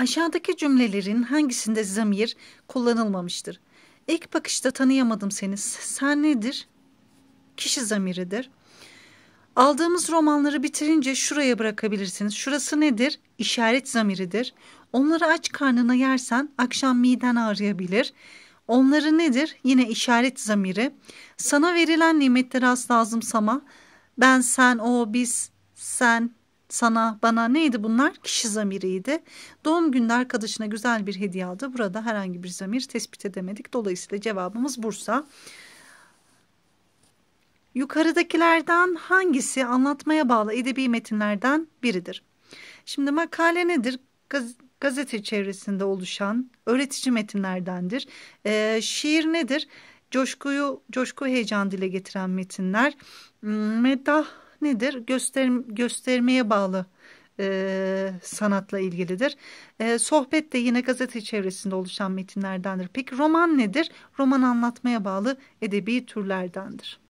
Aşağıdaki cümlelerin hangisinde zamir kullanılmamıştır? İlk bakışta tanıyamadım seni. Sen nedir? Kişi zamiridir. Aldığımız romanları bitirince şuraya bırakabilirsiniz. Şurası nedir? İşaret zamiridir. Onları aç karnına yersen akşam miden ağrıyabilir. Onları nedir? Yine işaret zamiri. Sana verilen nimetler az lazımsama. Ben, sen, o, biz, sen, sana, bana neydi bunlar? Kişi zamiriydi. Doğum günde arkadaşına güzel bir hediye aldı. Burada herhangi bir zamir tespit edemedik. Dolayısıyla cevabımız Bursa. Yukarıdakilerden hangisi anlatmaya bağlı edebi metinlerden biridir? Şimdi makale nedir? Gaz gazete çevresinde oluşan öğretici metinlerdendir. Ee, şiir nedir? Coşkuyu, coşku heyecan dile getiren metinler. Hmm, Medah nedir? Gösterim, göstermeye bağlı e, sanatla ilgilidir. E, sohbet de yine gazete çevresinde oluşan metinlerdendir. Peki roman nedir? Roman anlatmaya bağlı edebi türlerdendir.